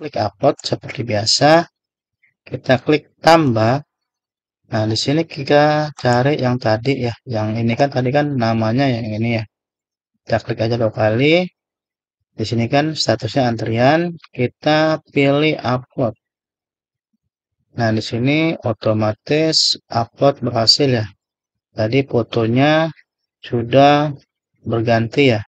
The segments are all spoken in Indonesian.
klik upload seperti biasa. Kita klik tambah. Nah, di sini kita cari yang tadi ya. Yang ini kan tadi kan namanya yang ini ya. Kita klik aja dua kali. Di sini kan statusnya antrian. Kita pilih upload. Nah, di sini otomatis upload berhasil ya. Tadi fotonya sudah berganti ya.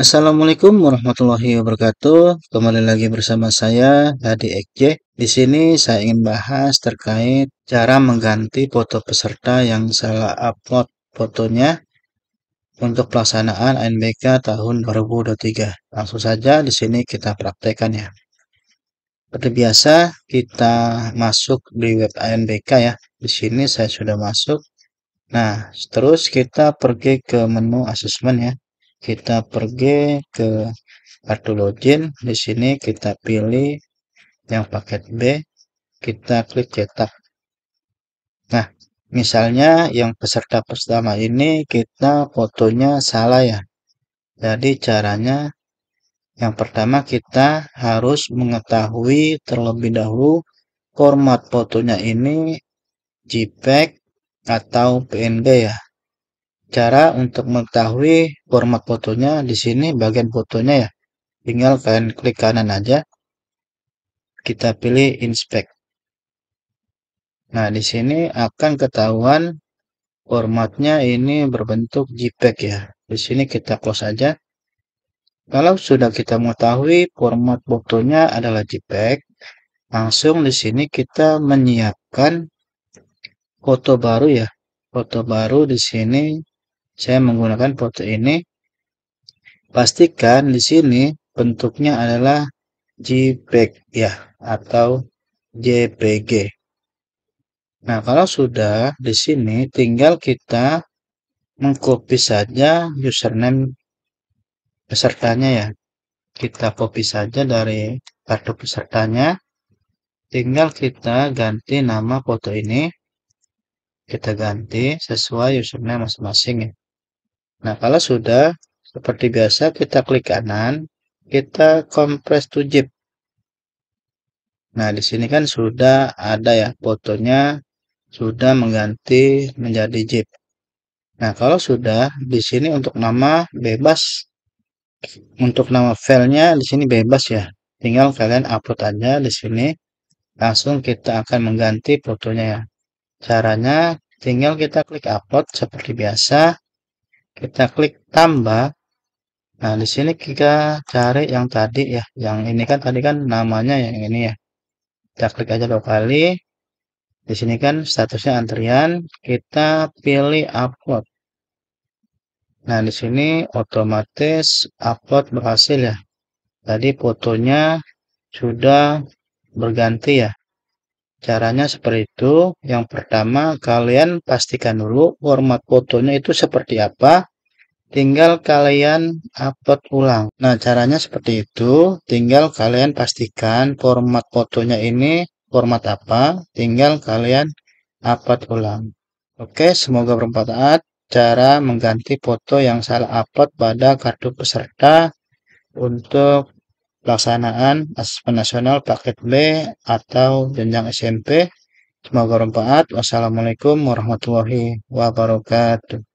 Assalamualaikum warahmatullahi wabarakatuh. Kembali lagi bersama saya Hadi Ekje. Di sini saya ingin bahas terkait cara mengganti foto peserta yang salah upload fotonya untuk pelaksanaan ANBK tahun 2023. Langsung saja di sini kita praktekkan ya. Seperti biasa kita masuk di web ANBK ya. Di sini saya sudah masuk. Nah, terus kita pergi ke menu asesmen ya kita pergi ke kartu login di sini kita pilih yang paket B kita klik cetak nah misalnya yang peserta pertama ini kita fotonya salah ya jadi caranya yang pertama kita harus mengetahui terlebih dahulu format fotonya ini JPEG atau PNG ya cara untuk mengetahui format fotonya di sini bagian fotonya ya tinggal kalian klik kanan aja kita pilih inspect nah di sini akan ketahuan formatnya ini berbentuk JPEG ya di sini kita close aja kalau sudah kita mengetahui format fotonya adalah JPEG langsung di sini kita menyiapkan foto baru ya foto baru di sini saya menggunakan foto ini pastikan di sini bentuknya adalah JPEG ya atau JPG. Nah, kalau sudah di sini tinggal kita mengcopy saja username pesertanya ya. Kita copy saja dari kartu pesertanya. Tinggal kita ganti nama foto ini. Kita ganti sesuai username masing-masing ya. Nah, kalau sudah, seperti biasa kita klik kanan, kita compress to zip. Nah, di sini kan sudah ada ya fotonya sudah mengganti menjadi zip. Nah, kalau sudah, di sini untuk nama bebas. Untuk nama filenya di sini bebas ya. Tinggal kalian upload aja di sini. Langsung kita akan mengganti fotonya ya. Caranya, tinggal kita klik upload seperti biasa kita klik tambah nah di sini kita cari yang tadi ya yang ini kan tadi kan namanya yang ini ya kita klik aja dua kali di sini kan statusnya antrian kita pilih upload nah di sini otomatis upload berhasil ya tadi fotonya sudah berganti ya Caranya seperti itu. Yang pertama, kalian pastikan dulu format fotonya itu seperti apa. Tinggal kalian upload ulang. Nah, caranya seperti itu. Tinggal kalian pastikan format fotonya ini format apa. Tinggal kalian upload ulang. Oke, semoga bermanfaat cara mengganti foto yang salah upload pada kartu peserta untuk pelaksanaan asesmen nasional paket B atau jenjang SMP. Semoga bermanfaat. Wassalamualaikum warahmatullahi wabarakatuh.